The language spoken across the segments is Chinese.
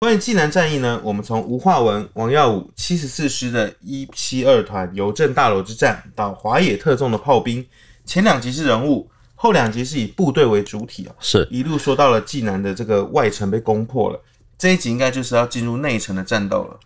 关于济南战役呢，我们从吴化文、王耀武七十四师的一七二团邮政大楼之战，到华野特纵的炮兵，前两集是人物，后两集是以部队为主体啊，是一路说到了济南的这个外城被攻破了，这一集应该就是要进入内城的战斗了。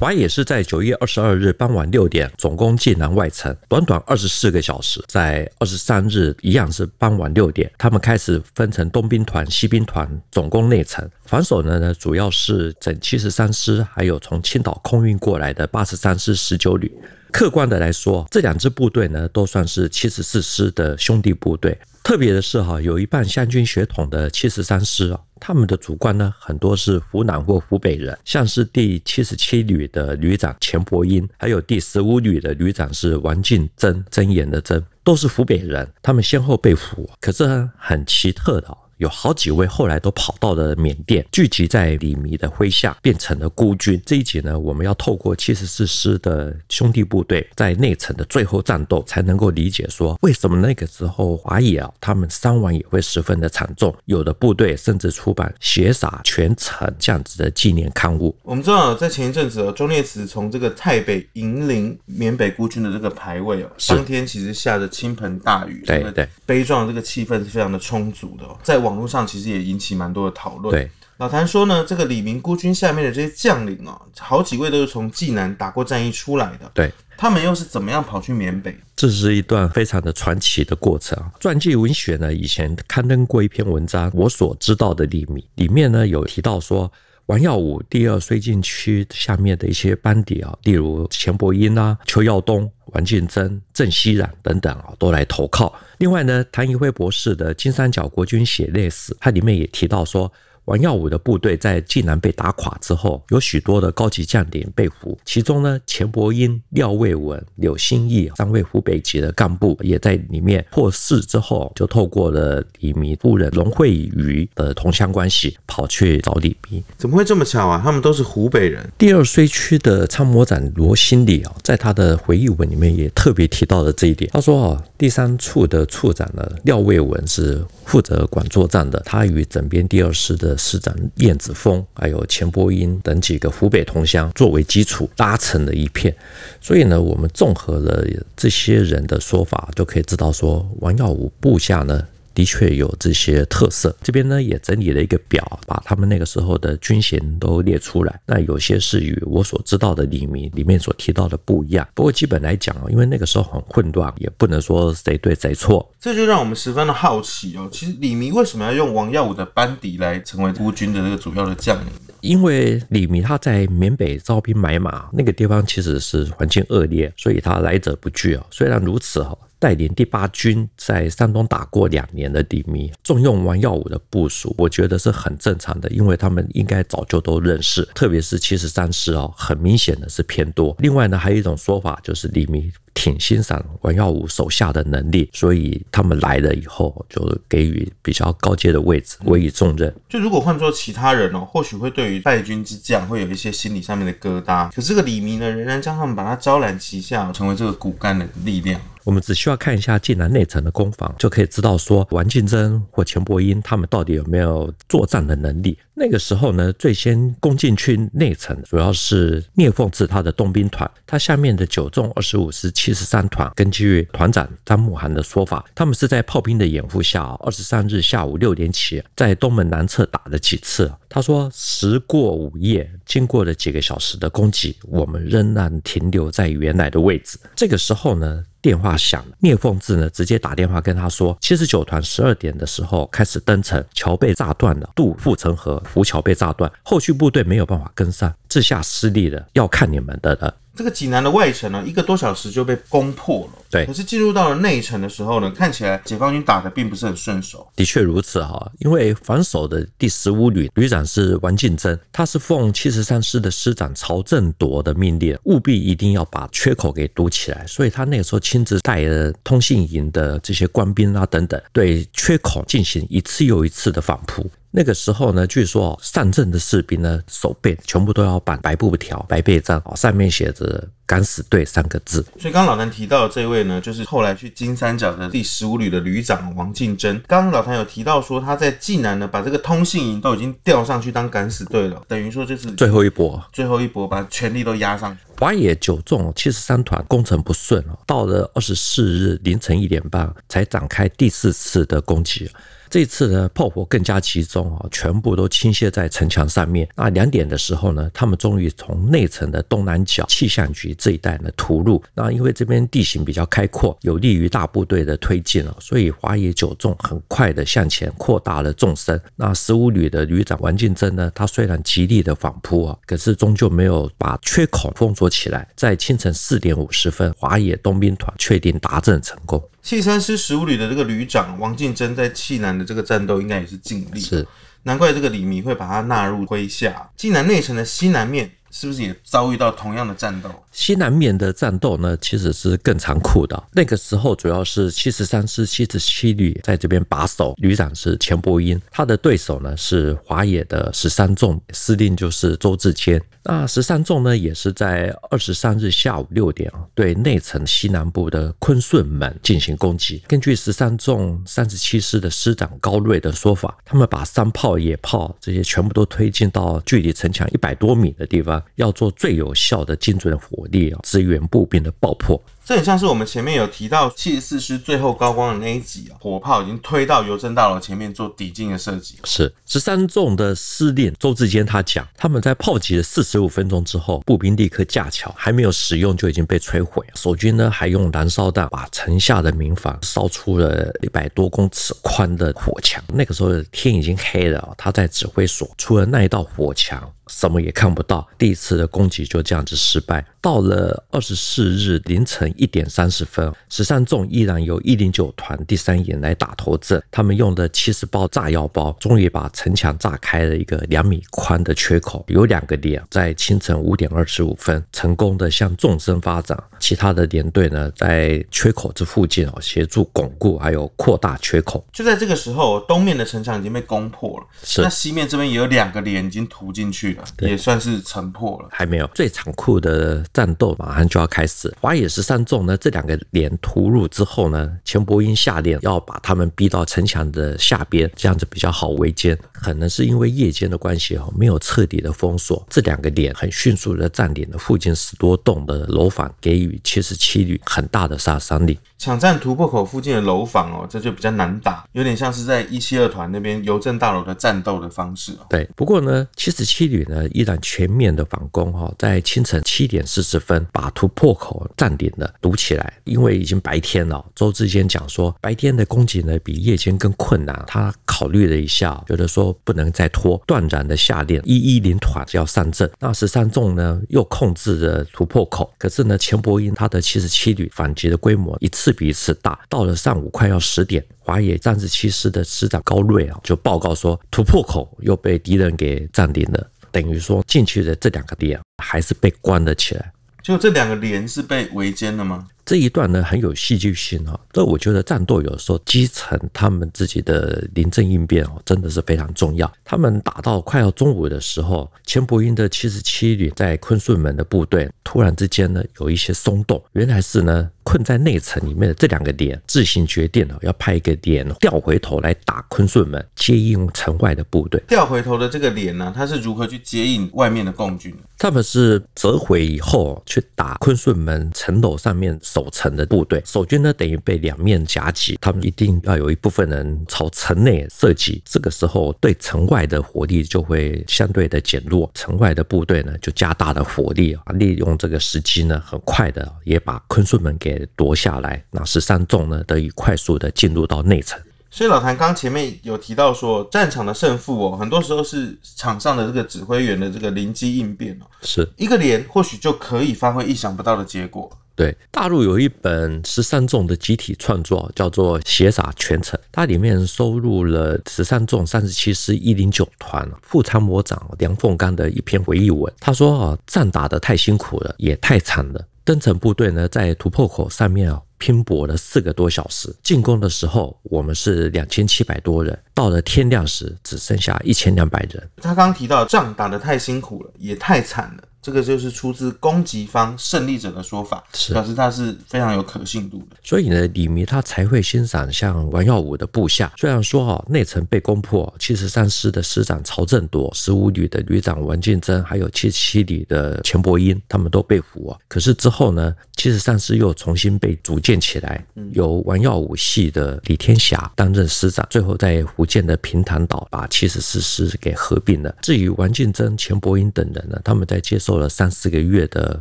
华也是在九月二十二日傍晚六点总攻济南外城，短短二十四个小时，在二十三日一样是傍晚六点，他们开始分成东兵团、西兵团总攻内城，防守呢呢主要是整七十三师，还有从青岛空运过来的八十三师十九旅。客观的来说，这两支部队呢，都算是七十四师的兄弟部队。特别的是哈，有一半湘军血统的七十三师啊，他们的主官呢，很多是湖南或湖北人，像是第七十七旅的旅长钱伯英，还有第十五旅的旅长是王进珍，曾言的曾，都是湖北人。他们先后被俘，可是很奇特的。有好几位后来都跑到了缅甸，聚集在李弥的麾下，变成了孤军。这一集呢，我们要透过七十四师的兄弟部队在内城的最后战斗，才能够理解说为什么那个时候华野他们伤亡也会十分的惨重。有的部队甚至出版血洒全城这样子的纪念刊物。我们知道，在前一阵子哦，周烈池从这个台北迎领缅北孤军的这个牌位哦，当天其实下着倾盆大雨，对对，悲壮这个气氛是非常的充足的。在往网络上其实也引起蛮多的讨论。对，老谭说呢，这个李明孤军下面的这些将领啊，好几位都是从济南打过战役出来的。对，他们又是怎么样跑去缅北？这是一段非常的传奇的过程。传记文学呢，以前刊登过一篇文章，我所知道的李明里面呢，有提到说。王耀武第二绥靖区下面的一些班底啊，例如钱伯英啊、邱耀东、王敬珍、郑熙然等等啊，都来投靠。另外呢，谭宜辉博士的《金三角国军血泪史》它里面也提到说。王耀武的部队在济南被打垮之后，有许多的高级将领被俘，其中呢，钱伯英、廖蔚文、柳新义三位湖北籍的干部也在里面获释之后，就透过了李明夫人、龙惠瑜的同乡关系，跑去找李泌。怎么会这么巧啊？他们都是湖北人。第二绥区的参谋长罗新礼啊，在他的回忆文里面也特别提到了这一点。他说啊，第三处的处长呢，廖蔚文是负责管作战的，他与整编第二师的。师长燕子峰，还有钱伯英等几个湖北同乡作为基础，拉成了一片。所以呢，我们综合了这些人的说法，就可以知道说，王耀武部下呢。的确有这些特色，这边呢也整理了一个表，把他们那个时候的军衔都列出来。那有些是与我所知道的李明里面所提到的不一样，不过基本来讲哦，因为那个时候很混乱，也不能说谁对谁错。这就让我们十分的好奇哦，其实李明为什么要用王耀武的班底来成为孤军的那个主要的将领？因为李明他在缅北招兵买马，那个地方其实是环境恶劣，所以他来者不拒啊。虽然如此哈。带领第八军在山东打过两年的李明，重用王耀武的部署，我觉得是很正常的，因为他们应该早就都认识，特别是七十三师哦，很明显的是偏多。另外呢，还有一种说法就是李明挺欣赏王耀武手下的能力，所以他们来了以后就给予比较高阶的位置，委以重任。就如果换做其他人哦，或许会对于败军之将会有一些心理上面的疙瘩，可这个李明呢，仍然将他们把他招揽旗下，成为这个骨干的力量。我们只需要看一下济南内城的攻防，就可以知道说，王敬贞或钱伯英他们到底有没有作战的能力。那个时候呢，最先攻进去内城，主要是聂凤智他的东兵团，他下面的九纵二十五师七十三团，根据团长张慕涵的说法，他们是在炮兵的掩护下，二十三日下午六点起，在东门南侧打了几次。他说，时过午夜，经过了几个小时的攻击，我们仍然停留在原来的位置。这个时候呢？电话响了，聂凤智呢，直接打电话跟他说，七十九团十二点的时候开始登城，桥被炸断了，渡护城河浮桥被炸断，后续部队没有办法跟上，这下失利了，要看你们的了。这个济南的外城呢，一个多小时就被攻破了。对，可是进入到了内城的时候呢，看起来解放军打的并不是很顺手。的确如此哈，因为防守的第十五旅旅长是王进珍，他是奉七十三师的师长曹振铎的命令，务必一定要把缺口给堵起来。所以他那个时候亲自带着通信营的这些官兵啊等等，对缺口进行一次又一次的反扑。那个时候呢，据说上阵的士兵呢，手背全部都要绑白布条、白背章，上面写着“敢死队”三个字。所以，刚刚老谭提到的这位呢，就是后来去金三角的第十五旅的旅长王敬珍。刚刚老谭有提到说，他在济南呢，把这个通信营都已经调上去当敢死队了，等于说就是最后一波，最后一波把全力都压上去。华野九纵七十三团攻城不顺哦，到了二十四日凌晨一点半才展开第四次的攻击。这次呢，炮火更加集中啊，全部都倾泻在城墙上面。那两点的时候呢，他们终于从内城的东南角气象局这一带呢突入。那因为这边地形比较开阔，有利于大部队的推进啊，所以华野九纵很快的向前扩大了纵深。那十五旅的旅长王进珍呢，他虽然极力的反扑啊，可是终究没有把缺口封锁起来。在清晨四点五十分，华野东兵团确定达阵成功。契三师十五旅的这个旅长王进珍在契南的这个战斗应该也是尽力，是难怪这个李弥会把他纳入麾下。契南内城的西南面。是不是也遭遇到同样的战斗？西南面的战斗呢，其实是更残酷的。那个时候主要是七十三师七十七旅在这边把守，旅长是钱伯英，他的对手呢是华野的十三纵，司令就是周志谦。那十三纵呢，也是在二十三日下午六点啊，对内城西南部的昆顺门进行攻击。根据十三纵三十七师的师长高锐的说法，他们把山炮、野炮这些全部都推进到距离城墙一百多米的地方。要做最有效的精准火力啊，支援步兵的爆破。这很像是我们前面有提到七十四师最后高光的那一集啊，火炮已经推到邮政大楼前面做抵近的设计。是十三纵的司令周志坚他讲，他们在炮击了四十五分钟之后，步兵立刻架桥，还没有使用就已经被摧毁。守军呢还用燃烧弹把城下的民房烧出了一百多公尺宽的火墙。那个时候天已经黑了，他在指挥所除了那一道火墙，什么也看不到。第一次的攻击就这样子失败。到了二十四日凌晨。一点三十分，十三纵依然由一零九团第三营来打头阵，他们用的七十包炸药包，终于把城墙炸开了一个两米宽的缺口。有两个连在清晨五点二十五分成功的向纵深发展，其他的连队呢在缺口这附近哦，协助巩固还有扩大缺口。就在这个时候，东面的城墙已经被攻破了，是。那西面这边也有两个连已经突进去了，也算是城破了。还没有，最残酷的战斗马上就要开始，华野十三。众呢？这两个点突入之后呢，钱伯英下令要把他们逼到城墙的下边，这样子比较好围歼。可能是因为夜间的关系哦，没有彻底的封锁，这两个点很迅速的占领了附近十多栋的楼房，给予七十七旅很大的杀伤力。抢占突破口附近的楼房哦，这就比较难打，有点像是在一七二团那边邮政大楼的战斗的方式哦。对，不过呢，七十七旅呢依然全面的反攻哈，在清晨七点四十分把突破口占领了。堵起来，因为已经白天了。周志坚讲说，白天的攻击呢比夜间更困难。他考虑了一下，觉得说不能再拖，断然的下令一一零团要上阵。那十三纵呢又控制着突破口。可是呢，钱伯英他的七十七旅反击的规模一次比一次大。到了上午快要十点，华野战士七师的师长高瑞啊就报告说，突破口又被敌人给占领了。等于说进去的这两个点还是被关了起来。就这两个连是被围歼了吗？这一段呢很有戏剧性哦，这我觉得战斗有时候基层他们自己的临阵应变哦，真的是非常重要。他们打到快要中午的时候，钱伯英的七十七旅在昆顺门的部队突然之间呢有一些松动，原来是呢。困在内城里面的这两个连自行决定哦，要派一个连调回头来打坤顺门，接应城外的部队。调回头的这个连呢，他是如何去接应外面的共军？他们是折回以后去打坤顺门城楼上面守城的部队。守军呢，等于被两面夹击，他们一定要有一部分人朝城内射击。这个时候，对城外的火力就会相对的减弱，城外的部队呢就加大了火力啊，利用这个时机呢，很快的也把坤顺门给。夺下来，那十三纵呢得以快速的进入到内城。所以老谭刚前面有提到说，战场的胜负哦，很多时候是场上的这个指挥员的这个临机应变哦，是一个连或许就可以发挥意想不到的结果。对，大陆有一本十三纵的集体创作，叫做《血洒全城》，它里面收录了十三纵三十七师一零九团副参谋长梁凤刚的一篇回忆文。他说啊，战打的太辛苦了，也太惨了。增城部队呢，在突破口上面啊拼搏了四个多小时。进攻的时候，我们是两千七百多人，到了天亮时，只剩下一千两百人。他刚提到，仗打得太辛苦了，也太惨了。这个就是出自攻击方胜利者的说法，是表示他是非常有可信度的。所以呢，李弥他才会欣赏像王耀武的部下。虽然说哈，内城被攻破，七十三师的师长曹振铎、十五旅的旅长王建珍，还有七十七旅的钱伯英，他们都被俘啊。可是之后呢，七十三师又重新被组建起来，由王耀武系的李天霞担任师长。最后在福建的平潭岛把七十四师给合并了。至于王建珍、钱伯英等人呢，他们在接受。做了三四个月的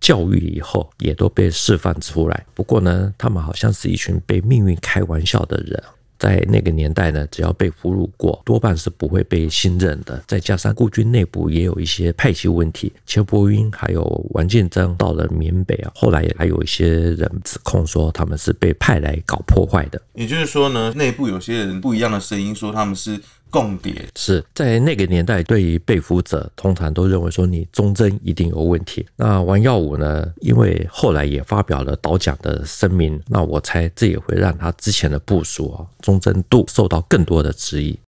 教育以后，也都被释放出来。不过呢，他们好像是一群被命运开玩笑的人。在那个年代呢，只要被俘虏过，多半是不会被信任的。再加上顾军内部也有一些派系问题，邱伯云还有王建章到了缅北啊，后来也还有一些人指控说他们是被派来搞破坏的。也就是说呢，内部有些人不一样的声音说他们是。重点是在那个年代，对于被俘者，通常都认为说你忠贞一定有问题。那王耀武呢？因为后来也发表了导蒋的声明，那我猜这也会让他之前的部署啊忠贞度受到更多的质疑。